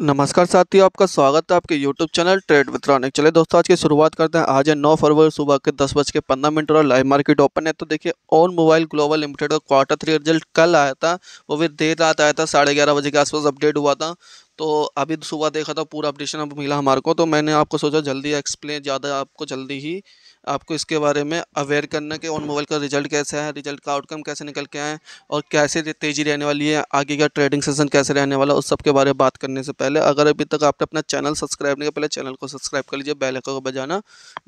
नमस्कार साथियों आपका स्वागत है आपके YouTube चैनल ट्रेड वित्रॉनिक चले दोस्तों आज की शुरुआत करते हैं आज है 9 फरवरी सुबह के दस बज के पंद्रह मिनट और लाइव मार्केट ओपन है तो देखिए ऑन मोबाइल ग्लोबल लिमिटेड का क्वार्टर थ्री रिजल्ट कल आया था वो भी देर रात आया था साढ़े ग्यारह बजे के आसपास अपडेट हुआ था तो अभी सुबह देखा था पूरा अपडेशन अब मिला हमारे को तो मैंने आपको सोचा जल्दी एक्सप्लेन ज़्यादा आपको जल्दी ही आपको इसके बारे में अवेयर करना कि ऑन मोबाइल का रिजल्ट कैसा है रिजल्ट का आउटकम कैसे निकल के आए और कैसे तेज़ी रहने वाली है आगे का ट्रेडिंग सेशन कैसे रहने वाला उस सब के बारे में बात करने से पहले अगर अभी तक आपने अपना चैनल सब्सक्राइब नहीं किया पहले चैनल को सब्सक्राइब कर लीजिए बेल आइकन को बजाना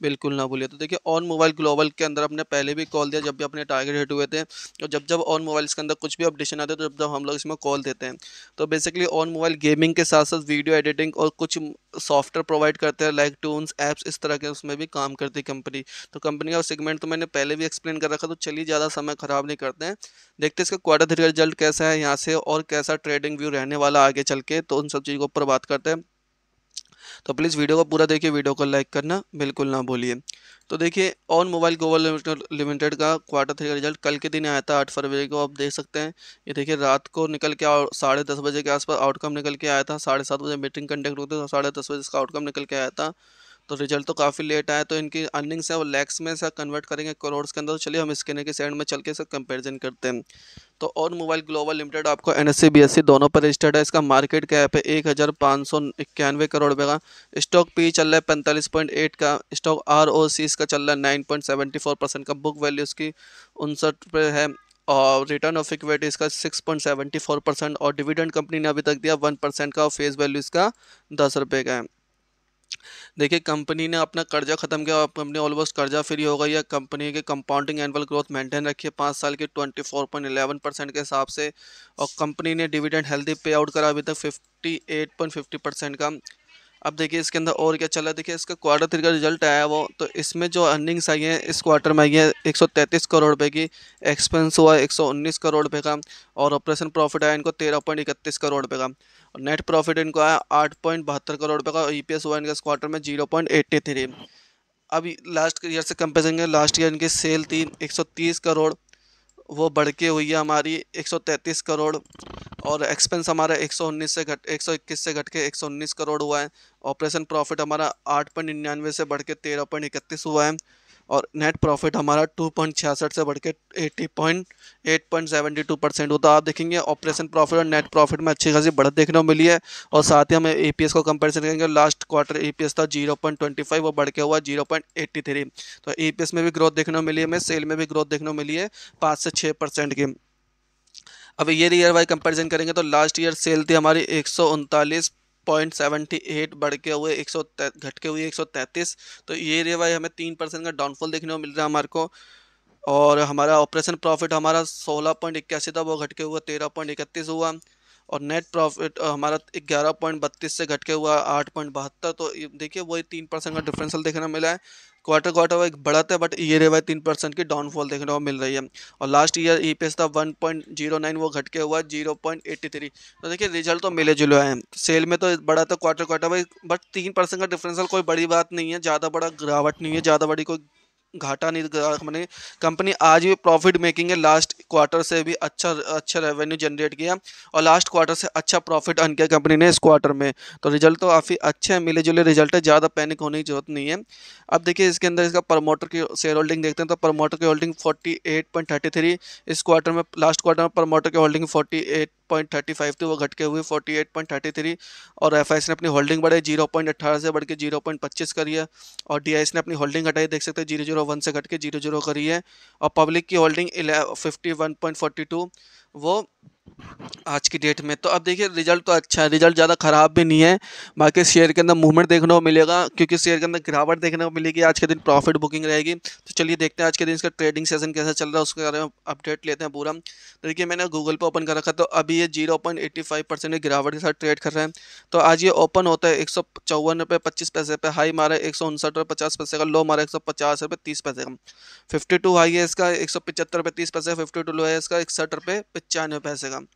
बिल्कुल ना भूलिए तो देखिए ऑन मोबाइल ग्लोबल के अंदर हमने पहले भी कॉल दिया जब भी अपने टारगेट हिट हुए थे और जब जब ऑन मोबाइल के अंदर कुछ भी अपडेशन आते हैं तो जब जब हम लोग इसमें कॉल देते हैं तो बेसिकली ऑन मोबाइल गेमिंग के साथ साथ वीडियो एडिटिंग और कुछ सॉफ्टवेयर प्रोवाइड करते हैं लाइक टून्स एप्स इस तरह के उसमें भी काम करती कंपनी गई तो कंपनी का सेगमेंट तो मैंने पहले भी एक्सप्लेन कर रखा तो चलिए ज़्यादा समय खराब नहीं करते हैं देखते हैं इसका क्वार्टर थ्री रिजल्ट कैसा है यहाँ से और कैसा ट्रेडिंग व्यू रहने वाला आगे चल के तो उन सब चीज़ों के ऊपर बात करते हैं तो प्लीज़ वीडियो को पूरा देखिए वीडियो को लाइक करना बिल्कुल ना भूलिए तो देखिए ऑन मोबाइल ग्लोबल लिमिटेड का क्वार्टर थ्री का रिजल्ट कल के दिन आया था आठ फरवरी को आप देख सकते हैं ये देखिए रात को निकल के और साढ़े दस बजे के आसपास आउटकम निकल के आया था साढ़े सात बजे मीटिंग कंडक्ट होती थी साढ़े दस बजे इसका आउटकम निकल के आया था तो रिजल्ट तो काफ़ी लेट आया तो इनकी अर्निंग्स है वो लैक्स में सर कन्वर्ट करेंगे करोड़ के अंदर तो चलिए हम स्कैनर के साइड में चल के सर कंपेरिजन करते हैं तो और मोबाइल ग्लोबल लिमिटेड आपको एन एस e e दोनों पर रजिस्टर्ड है इसका मार्केट कैप है एक हज़ार पाँच सौ इक्यानवे करोड़ रुपये का स्टॉक पी चल रहा है पैंतालीस पॉइंट एट का स्टॉक आर ओ सी इसका चल रहा है nine point seventy four percent का बुक वैल्यू इसकी उनसठ पे है और रिटर्न ऑफ इक्विटी इसका six point seventy four percent और डिविडेंड कंपनी ने अभी तक दिया वन परसेंट का और फेस वैल्यू इसका दस रुपये का है देखिए कंपनी ने अपना कर्जा खत्म किया और कंपनी ऑलमोस्ट कर्जा फ्री हो गई है कंपनी के कंपाउंडिंग एनुअल ग्रोथ मेंटेन रखी है पाँच साल की twenty four point eleven percent के हिसाब से और कंपनी ने डिविडेंड हेल्दी पे आउट करा अभी तक fifty eight point fifty percent का अब देखिए इसके अंदर और क्या चला देखिए इसका क्वार्टर थ्री का रिजल्ट आया वो तो इसमें जो अर्निंग्स आई हैं इस क्वार्टर में आई है 133 करोड़ रुपए की एक्सपेंस हुआ 119 करोड़ रुपए का और ऑपरेशन प्रॉफिट आया इनको तेरह पॉइंट इकतीस करोड़ रुपए का और नेट प्रॉफिट इनको आया आठ पॉइंट बहत्तर करोड़ रुपये का ई e हुआ इनका इस क्वार्टर में जीरो पॉइंट एट्टी थ्री अब लास्ट ईयर से कंपेरिजन है लास्ट ईयर इनकी सेल थी 130 करोड़ वो बढ़ के हुई है हमारी 133 करोड़ और एक्सपेंस हमारा 119 से घट 121 से घट के 119 करोड़ हुआ है ऑपरेशन प्रॉफिट हमारा आठ पॉइंट निन्यानवे से बढ़ के तेरह पॉइंट इकतीस हुआ है और नेट प्रॉफिट हमारा टू पॉइंट छियासठ से बढ़ के eighty point eight point seventy two percent होता है आप देखेंगे ऑपरेशन प्रॉफिट और नेट प्रॉफिट में अच्छी खासी बढ़त देखने को मिली है और साथ ही हम ए पी एस को कंपेरिजन करेंगे last quarter E P S था जीरो पॉइंट ट्वेंटी फाइव वो बढ़ के हुआ जीरो पॉइंट एट्टी थ्री तो ए पी एस में भी ग्रोथ देखने को मिली है हमें सेल में भी ग्रोथ देखने को मिली है पाँच से छः परसेंट की अब ईयर ईयर वाई कंपेरिजन करेंगे तो लास्ट ईयर सेल थी हमारी एक पॉइंट सेवेंटी एट बढ़ के हुए एक सौ घट के हुए एक सौ तैंतीस तो ये रे भाई हमें तीन परसेंट का डाउनफॉल देखने को मिल रहा है हमारे को और हमारा ऑपरेशन प्रॉफिट हमारा सोलह पॉइंट इक्यासी था वो घट के हुआ तेरह पॉइंट इकतीस हुआ और नेट प्रॉफिट हमारा ग्यारह पॉइंट बत्तीस से घट के हुआ आठ पॉइंट बहत्तर तो देखिए वही तीन परसेंट का डिफरेंसल देखने को मिला है क्वार्टर क्वार्टर वो एक है बट ईयर वाई तीन परसेंट की डाउनफॉल देखने को मिल रही है और लास्ट ईयर ई पी था वन पॉइंट जीरो नाइन वो घट के हुआ जीरो पॉइंट एट्टी थ्री तो देखिए रिजल्ट तो मिले जुले हैं सेल में तो बढ़ा था क्वार्टर क्वार्टर वाई बट तीन परसेंट का डिफरेंसल कोई बड़ी बात नहीं है ज़्यादा बड़ा गिरावट नहीं है ज़्यादा बड़ी कोई घाटा नहीं मैंने कंपनी आज भी प्रॉफिट मेकिंग है लास्ट क्वार्टर से भी अच्छा अच्छा रेवेन्यू जनरेट किया और लास्ट क्वार्टर से अच्छा प्रॉफिट अन किया कंपनी ने इस क्वार्टर में तो रिजल्ट तो काफ़ी अच्छे मिले जुले रिजल्ट है ज़्यादा पैनिक होने की जरूरत नहीं है अब देखिए इसके अंदर इसका प्रमोटर की शेयर होल्डिंग देखते हैं तो प्रमोटर की होल्डिंग फोर्टी इस क्वार्टर में लास्ट क्वार्टर में प्रमोटर की holding forty point thirty five थी वो घट के हुई forty eight point thirty three और एफ ने अपनी होल्डिंग बढ़ाई जीरो पॉइंट अट्ठारह से बढ़ के जीरो पॉइंट पच्चीस करी है और डी ने अपनी होल्डिंग घटाई देख सकते हैं जीरो जीरो वन से घट के जीरो जीरो करी है और पब्लिक की holding fifty one point forty two वो आज की डेट में तो अब देखिए रिजल्ट तो अच्छा है रिजल्ट ज़्यादा ख़राब भी नहीं है बाकी शेयर के अंदर मूवमेंट देखने को मिलेगा क्योंकि शेयर के अंदर गिरावट देखने को मिलेगी आज के दिन प्रॉफिट बुकिंग रहेगी तो चलिए देखते हैं आज के दिन इसका ट्रेडिंग सेशन कैसा चल रहा है उसके बारे में अपडेट लेते हैं पूरा तो देखिए मैंने गूगल पर ओपन कर रखा तो अभी ये जीरो पॉइंट गिरावट के साथ ट्रेड कर रहे हैं तो आज ये ओपन होता है एक सौ पैसे पे हाई मारा एक सौ पैसे का लो मारा एक सौ पैसे का फिफ्टी हाई है इसका एक सौ पचहत्तर पैसे फिफ्टी लो है इसका इकसठ रुपये पचानवे पैसे है से कम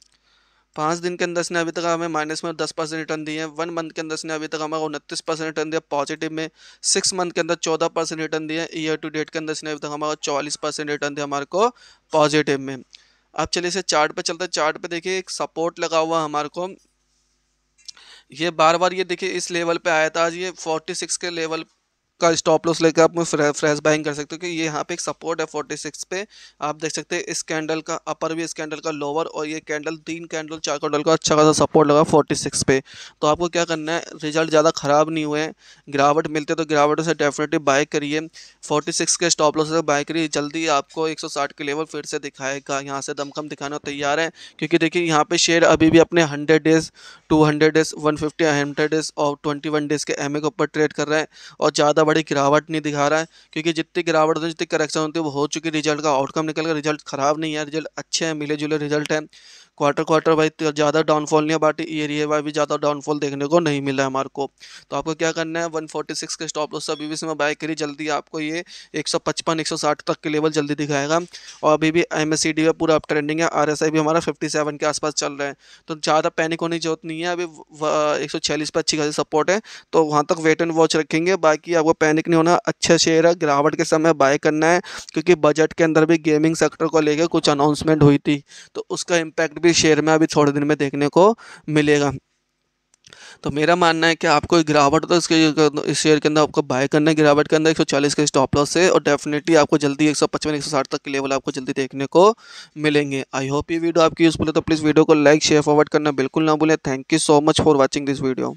पाँच दिन के अंदर इसने अभी तक हमें माइनस में दस परसेंट रिटर्न दिए हैं वन मंथ के अंदर इसने अभी तक हमें उनतीस परसेंट रिटर्न दिया पॉजिटिव में सिक्स मंथ के अंदर चौदह परसेंट रिटर्न दिए ईयर टू डेट के अंदर इसने अभी तक हमारा चौवालीस परसेंट रिटर्न दिया हमारे को पॉजिटिव में अब चलिए इसे चार्ट पे चलते हैं चार्ट पे देखिए एक सपोर्ट लगा हुआ हमारे को ये बार बार ये देखिए इस लेवल पर आया था आज ये 46 के लेवल का स्टॉप लॉस लेकर आप फ्रेश बाइंग कर सकते हो क्योंकि ये यहाँ पे एक सपोर्ट है 46 पे आप देख सकते हैं इस कैंडल का अपर भी इस कैंडल का लोअर और ये कैंडल तीन कैंडल चार कैंडल का अच्छा खासा सपोर्ट लगा 46 पे तो आपको क्या करना है रिजल्ट ज़्यादा ख़राब नहीं हुए गिरावट मिलते तो गिरावट से डेफिनेटली बाय करिए सिक्स के स्टॉप लॉस से बाय करिए जल्दी आपको साठ के लेवल फिर से दिखाएगा यहाँ से दमखम दिखाना तैयार है क्योंकि देखिए यहाँ पर शेयर अभी भी अपने hundred days two hundred days one fifty days और ट्वेंटी डेज के एम ए के ऊपर ट्रेड कर रहे हैं और ज़्यादा बड़ी गिरावट नहीं दिखा रहा है क्योंकि जितनी गिरावट होती है जितनी करेक्शन होती है वो हो चुकी रिजल्ट का आउटकम निकल कर रिजल्ट खराब नहीं है रिजल्ट अच्छे हैं मिले जुले रिजल्ट है क्वार्टर क्वार्टर वाइज तो ज़्यादा डाउनफॉल नहीं है बट एरिया वाइज भी ज़्यादा डाउनफॉल देखने को नहीं मिला है हमारे को तो आपको क्या करना है 146 के स्टॉप लॉस अभी भी इसमें बाय करी जल्दी आपको ये 155 160 तक के लेवल जल्दी दिखाएगा और अभी भी एम एस सी पूरा अप ट्रेंडिंग है आर भी हमारा फिफ्टी के आसपास चल रहा है तो ज़्यादा पैनिक होने की जरूरत नहीं है अभी एक पर अच्छी खासी सपोर्ट है तो वहाँ तक वेट एंड वॉच रखेंगे बाकी आपको पैनिक नहीं होना अच्छा शेयर है गिरावट के समय बाय करना है क्योंकि बजट के अंदर भी गेमिंग सेक्टर को लेकर कुछ अनाउंसमेंट हुई थी तो उसका इम्पैक्ट भी भी शेयर में अभी थोड़े दिन में देखने को मिलेगा तो मेरा मानना है कि आपको गिरावट तो इसके इस शेयर के अंदर आपको बाय करना है गिरावट के अंदर 140 के स्टॉप लॉस से और डेफिनेटली आपको जल्दी 155 160 तक के लेवल आपको जल्दी देखने को मिलेंगे आई होप ये वीडियो आपकी यूज़फुल है तो प्लीज़ वीडियो को लाइक शेयर फॉरवर्ड करना बिल्कुल ना भूलें thank you so much for watching this video